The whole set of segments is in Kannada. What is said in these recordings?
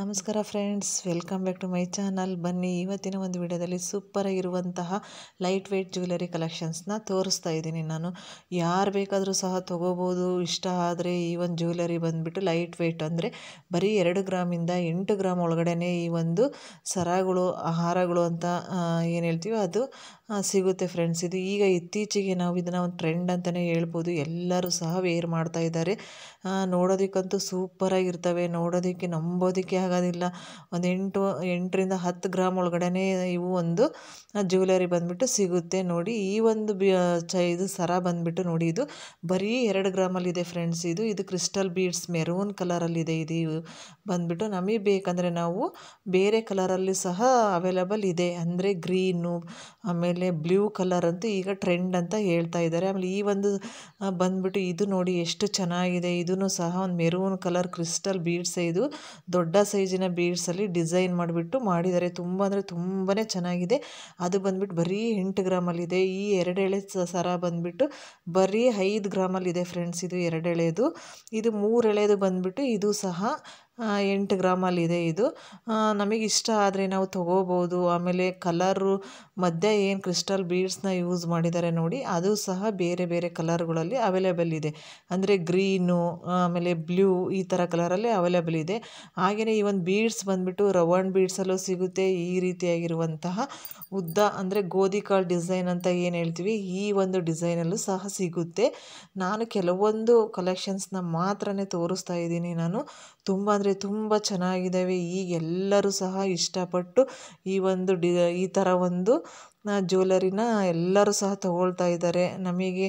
ನಮಸ್ಕಾರ friends welcome back to my channel ಬನ್ನಿ ಇವತ್ತಿನ ಒಂದು ವಿಡಿಯೋದಲ್ಲಿ ಸೂಪರಾಗಿರುವಂತಹ ಲೈಟ್ ವೆಯ್ಟ್ ಜ್ಯುವೆಲರಿ ಕಲೆಕ್ಷನ್ಸ್ನ ತೋರಿಸ್ತಾ ಇದ್ದೀನಿ ನಾನು ಯಾರು ಬೇಕಾದರೂ ಸಹ ತೊಗೋಬೋದು ಇಷ್ಟ ಆದರೆ ಈ ಒಂದು ಜ್ಯುವೆಲರಿ ಬಂದುಬಿಟ್ಟು ಲೈಟ್ ವೆಯ್ಟ್ ಅಂದರೆ ಬರೀ ಎರಡು ಗ್ರಾಮಿಂದ ಎಂಟು ಗ್ರಾಮ್ ಒಳಗಡೆ ಈ ಒಂದು ಸರಗಳು ಆಹಾರಗಳು ಅಂತ ಏನು ಹೇಳ್ತೀವೋ ಅದು ಸಿಗುತ್ತೆ ಫ್ರೆಂಡ್ಸ್ ಇದು ಈಗ ಇತ್ತೀಚೆಗೆ ನಾವು ಇದನ್ನು ಒಂದು ಟ್ರೆಂಡ್ ಅಂತಲೇ ಹೇಳ್ಬೋದು ಎಲ್ಲರೂ ಸಹ ವೇರ್ ಮಾಡ್ತಾ ಇದ್ದಾರೆ ನೋಡೋದಕ್ಕಂತೂ ಸೂಪರಾಗಿರ್ತವೆ ನೋಡೋದಕ್ಕೆ ನಂಬೋದಕ್ಕೆ ಆಗೋದಿಲ್ಲ ಒಂದು ಎಂಟು ಎಂಟರಿಂದ ಹತ್ತು ಗ್ರಾಮ್ ಒಳಗಡೆ ಇವು ಒಂದು ಜ್ಯುವೆಲರಿ ಬಂದುಬಿಟ್ಟು ಸಿಗುತ್ತೆ ನೋಡಿ ಈ ಒಂದು ಚ ಇದು ಸರ ಬಂದುಬಿಟ್ಟು ನೋಡಿ ಇದು ಬರೀ ಎರಡು ಗ್ರಾಮಲ್ಲಿದೆ ಫ್ರೆಂಡ್ಸ್ ಇದು ಇದು ಕ್ರಿಸ್ಟಲ್ ಬೀಡ್ಸ್ ಮೆರೂನ್ ಕಲರಲ್ಲಿದೆ ಇದು ಬಂದುಬಿಟ್ಟು ನಮಗೆ ಬೇಕಂದರೆ ನಾವು ಬೇರೆ ಕಲರಲ್ಲಿ ಸಹ ಅವೈಲಬಲ್ ಇದೆ ಅಂದರೆ ಗ್ರೀನು ಆಮೇಲೆ ಆಮೇಲೆ ಬ್ಲೂ ಕಲರ್ ಅಂತೂ ಈಗ ಟ್ರೆಂಡ್ ಅಂತ ಹೇಳ್ತಾ ಇದ್ದಾರೆ ಆಮೇಲೆ ಈ ಒಂದು ಬಂದ್ಬಿಟ್ಟು ಇದು ನೋಡಿ ಎಷ್ಟು ಚೆನ್ನಾಗಿದೆ ಇದೂ ಸಹ ಒಂದು ಮೆರೂನ್ ಕಲರ್ ಕ್ರಿಸ್ಟಲ್ ಬೀಡ್ಸ್ ಇದು ದೊಡ್ಡ ಸೈಜಿನ ಬೀಡ್ಸಲ್ಲಿ ಡಿಸೈನ್ ಮಾಡಿಬಿಟ್ಟು ಮಾಡಿದ್ದಾರೆ ತುಂಬ ಅಂದರೆ ತುಂಬಾ ಚೆನ್ನಾಗಿದೆ ಅದು ಬಂದ್ಬಿಟ್ಟು ಬರೀ ಎಂಟು ಗ್ರಾಮಲ್ಲಿದೆ ಈ ಎರಡೆಳೆ ಸರ ಬಂದ್ಬಿಟ್ಟು ಬರೀ ಐದು ಗ್ರಾಮಲ್ಲಿದೆ ಫ್ರೆಂಡ್ಸ್ ಇದು ಎರಡೆಳೆದು ಇದು ಮೂರೆಳೆದು ಬಂದ್ಬಿಟ್ಟು ಇದು ಸಹ ಎಂಟು ಗ್ರಾಮಲ್ಲಿದೆ ಇದು ನಮಗೆ ಇಷ್ಟ ಆದರೆ ನಾವು ತೊಗೋಬೋದು ಆಮೇಲೆ ಕಲರು ಮಧ್ಯ ಏನು ಕ್ರಿಸ್ಟಲ್ ಬೀಡ್ಸ್ನ ಯೂಸ್ ಮಾಡಿದ್ದಾರೆ ನೋಡಿ ಅದು ಸಹ ಬೇರೆ ಬೇರೆ ಕಲರ್ಗಳಲ್ಲಿ ಅವೈಲೇಬಲ್ ಇದೆ ಅಂದರೆ ಗ್ರೀನು ಆಮೇಲೆ ಬ್ಲೂ ಈ ಥರ ಕಲರಲ್ಲಿ ಅವೈಲೇಬಲ್ ಇದೆ ಹಾಗೆಯೇ ಈ ಒಂದು ಬೀಡ್ಸ್ ಬಂದುಬಿಟ್ಟು ರವಂಡ್ ಬೀಡ್ಸಲ್ಲೂ ಸಿಗುತ್ತೆ ಈ ರೀತಿಯಾಗಿರುವಂತಹ ಉದ್ದ ಅಂದರೆ ಗೋಧಿ ಕಾಳು ಡಿಸೈನ್ ಅಂತ ಏನು ಹೇಳ್ತೀವಿ ಈ ಒಂದು ಡಿಸೈನಲ್ಲೂ ಸಹ ಸಿಗುತ್ತೆ ನಾನು ಕೆಲವೊಂದು ಕಲೆಕ್ಷನ್ಸ್ನ ಮಾತ್ರ ತೋರಿಸ್ತಾ ಇದ್ದೀನಿ ನಾನು ತುಂಬ ಅಂದರೆ ತುಂಬ ಚೆನ್ನಾಗಿದ್ದಾವೆ ಈಗ ಎಲ್ಲರೂ ಸಹ ಇಷ್ಟಪಟ್ಟು ಈ ಒಂದು ಡಿ ಈ ಥರ ಒಂದು ಜ್ಯುವೆಲರಿನ ಎಲ್ಲರೂ ಸಹ ತಗೊಳ್ತಾ ಇದ್ದಾರೆ ನಮಗೆ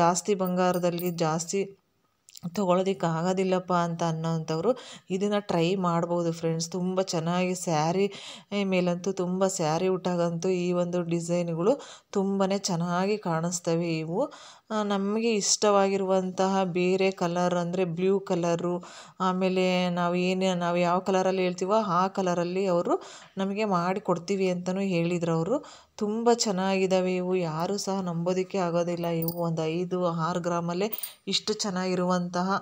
ಜಾಸ್ತಿ ಬಂಗಾರದಲ್ಲಿ ಜಾಸ್ತಿ ತೊಗೊಳೋದಿಕ್ಕೆ ಆಗೋದಿಲ್ಲಪ್ಪ ಅಂತ ಅನ್ನೋವಂಥವ್ರು ಇದನ್ನು ಟ್ರೈ ಮಾಡ್ಬೋದು ಫ್ರೆಂಡ್ಸ್ ತುಂಬ ಚೆನ್ನಾಗಿ ಸ್ಯಾರಿ ಮೇಲಂತೂ ತುಂಬ ಸ್ಯಾರಿ ಊಟಗಂತೂ ಈ ಒಂದು ಡಿಸೈನ್ಗಳು ತುಂಬಾ ಚೆನ್ನಾಗಿ ಕಾಣಿಸ್ತವೆ ಇವು ನಮಗೆ ಇಷ್ಟವಾಗಿರುವಂತಹ ಬೇರೆ ಕಲರ್ ಅಂದರೆ ಬ್ಲೂ ಕಲರು ಆಮೇಲೆ ನಾವು ಏನು ನಾವು ಯಾವ ಕಲರಲ್ಲಿ ಹೇಳ್ತೀವೋ ಆ ಕಲರಲ್ಲಿ ಅವರು ನಮಗೆ ಮಾಡಿ ಕೊಡ್ತೀವಿ ಅಂತಲೂ ಹೇಳಿದರು ಅವರು ತುಂಬ ಚೆನ್ನಾಗಿದ್ದಾವೆ ಇವು ಯಾರೂ ಸಹ ನಂಬೋದಕ್ಕೆ ಆಗೋದಿಲ್ಲ ಇವು ಒಂದು ಐದು ಆರು ಗ್ರಾಮಲ್ಲೇ ಇಷ್ಟು ಚೆನ್ನಾಗಿರುವಂಥ भवन्तः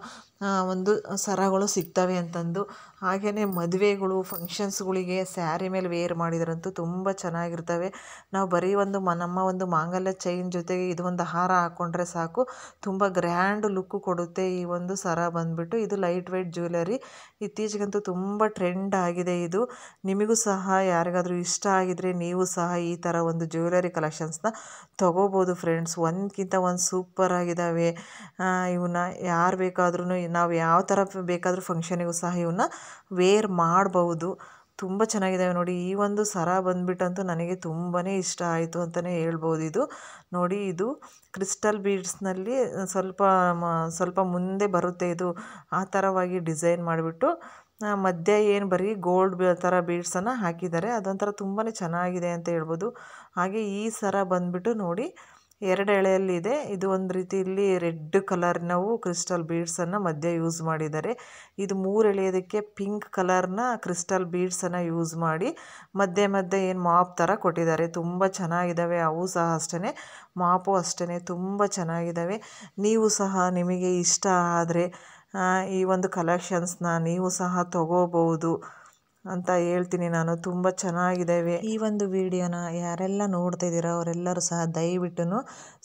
ಒಂದು ಸರಗಳು ಸಿಗ್ತವೆ ಅಂತಂದು ಹಾಗೆಯೇ ಮದುವೆಗಳು ಫಂಕ್ಷನ್ಸ್ಗಳಿಗೆ ಸ್ಯಾರಿ ಮೇಲೆ ವೇರ್ ಮಾಡಿದ್ರಂತೂ ತುಂಬ ಚೆನ್ನಾಗಿರ್ತವೆ ನಾವು ಬರೀ ಒಂದು ಮ ನಮ್ಮ ಒಂದು ಮಾಂಗಲ್ಯ ಚೈನ್ ಜೊತೆಗೆ ಇದು ಒಂದು ಹಾರ ಹಾಕ್ಕೊಂಡ್ರೆ ಸಾಕು ತುಂಬ ಗ್ರ್ಯಾಂಡ್ ಲುಕ್ಕು ಕೊಡುತ್ತೆ ಈ ಒಂದು ಸರ ಬಂದುಬಿಟ್ಟು ಇದು ಲೈಟ್ ವೆಯ್ಟ್ ಜ್ಯುವೆಲರಿ ಇತ್ತೀಚೆಗಂತೂ ತುಂಬ ಟ್ರೆಂಡ್ ಆಗಿದೆ ಇದು ನಿಮಗೂ ಸಹ ಯಾರಿಗಾದರೂ ಇಷ್ಟ ಆಗಿದರೆ ನೀವು ಸಹ ಈ ಥರ ಒಂದು ಜ್ಯುವೆಲರಿ ಕಲೆಕ್ಷನ್ಸ್ನ ತೊಗೋಬೋದು ಫ್ರೆಂಡ್ಸ್ ಒಂದಕ್ಕಿಂತ ಒಂದು ಸೂಪರ್ ಆಗಿದ್ದಾವೆ ಇವನ್ನ ಯಾರು ಬೇಕಾದ್ರೂ ನಾವು ಯಾವ ಥರ ಬೇಕಾದರೂ ಫಂಕ್ಷನಿಗೂ ಸಹ ಇವನ್ನ ವೇರ್ ಮಾಡಬಹುದು ತುಂಬ ಚೆನ್ನಾಗಿದ್ದಾವೆ ನೋಡಿ ಈ ಒಂದು ಸರ ಬಂದುಬಿಟ್ಟಂತೂ ನನಗೆ ತುಂಬಾ ಇಷ್ಟ ಆಯಿತು ಅಂತಲೇ ಹೇಳ್ಬೋದು ಇದು ನೋಡಿ ಇದು ಕ್ರಿಸ್ಟಲ್ ಬೀಡ್ಸ್ನಲ್ಲಿ ಸ್ವಲ್ಪ ಸ್ವಲ್ಪ ಮುಂದೆ ಬರುತ್ತೆ ಇದು ಆ ಥರವಾಗಿ ಡಿಸೈನ್ ಮಾಡಿಬಿಟ್ಟು ಮಧ್ಯ ಏನು ಬರೀ ಗೋಲ್ಡ್ ಥರ ಬೀಡ್ಸನ್ನು ಹಾಕಿದ್ದಾರೆ ಅದೊಂಥರ ತುಂಬಾ ಚೆನ್ನಾಗಿದೆ ಅಂತ ಹೇಳ್ಬೋದು ಹಾಗೆ ಈ ಸರ ಬಂದುಬಿಟ್ಟು ನೋಡಿ ಎರಡು ಎಳೆಯಲ್ಲಿದೆ ಇದು ಒಂದು ರೀತಿ ರೆಡ್ ಕಲರ್ನವು ಕ್ರಿಸ್ಟಲ್ ಬೀಡ್ಸನ್ನು ಮಧ್ಯೆ ಯೂಸ್ ಮಾಡಿದ್ದಾರೆ ಇದು ಮೂರು ಎಳೆಯೋದಕ್ಕೆ ಪಿಂಕ್ ಕಲರ್ನ ಕ್ರಿಸ್ಟಲ್ ಬೀಡ್ಸನ್ನು ಯೂಸ್ ಮಾಡಿ ಮಧ್ಯೆ ಮಧ್ಯೆ ಏನು ಮಾಪ್ ಥರ ಕೊಟ್ಟಿದ್ದಾರೆ ತುಂಬ ಚೆನ್ನಾಗಿದ್ದಾವೆ ಅವು ಸಹ ಅಷ್ಟೇ ಮಾಪು ಅಷ್ಟೇ ತುಂಬ ಚೆನ್ನಾಗಿದ್ದಾವೆ ನೀವು ಸಹ ನಿಮಗೆ ಇಷ್ಟ ಆದರೆ ಈ ಒಂದು ಕಲೆಕ್ಷನ್ಸ್ನ ನೀವು ಸಹ ತಗೋಬಹುದು. ಅಂತ ಹೇಳ್ತೀನಿ ನಾನು ತುಂಬ ಚೆನ್ನಾಗಿದ್ದಾವೆ ಈ ಒಂದು ವಿಡಿಯೋನ ಯಾರೆಲ್ಲ ನೋಡ್ತಾ ಇದ್ದೀರಾ ಅವರೆಲ್ಲರೂ ಸಹ ದಯವಿಟ್ಟು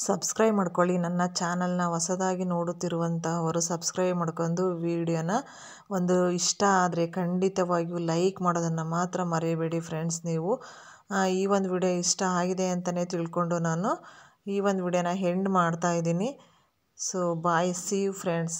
ಸಬ್ಸ್ಕ್ರೈಬ್ ಮಾಡ್ಕೊಳ್ಳಿ ನನ್ನ ಚಾನಲ್ನ ಹೊಸದಾಗಿ ನೋಡುತ್ತಿರುವಂತಹವರು ಸಬ್ಸ್ಕ್ರೈಬ್ ಮಾಡ್ಕೊಂಡು ವಿಡಿಯೋನ ಒಂದು ಇಷ್ಟ ಆದರೆ ಖಂಡಿತವಾಗಿಯೂ ಲೈಕ್ ಮಾಡೋದನ್ನು ಮಾತ್ರ ಮರೆಯಬೇಡಿ ಫ್ರೆಂಡ್ಸ್ ನೀವು ಈ ಒಂದು ವಿಡಿಯೋ ಇಷ್ಟ ಆಗಿದೆ ಅಂತಲೇ ತಿಳ್ಕೊಂಡು ನಾನು ಈ ಒಂದು ವಿಡಿಯೋನ ಹೆಂಡ್ ಮಾಡ್ತಾ ಇದ್ದೀನಿ so bye see you friends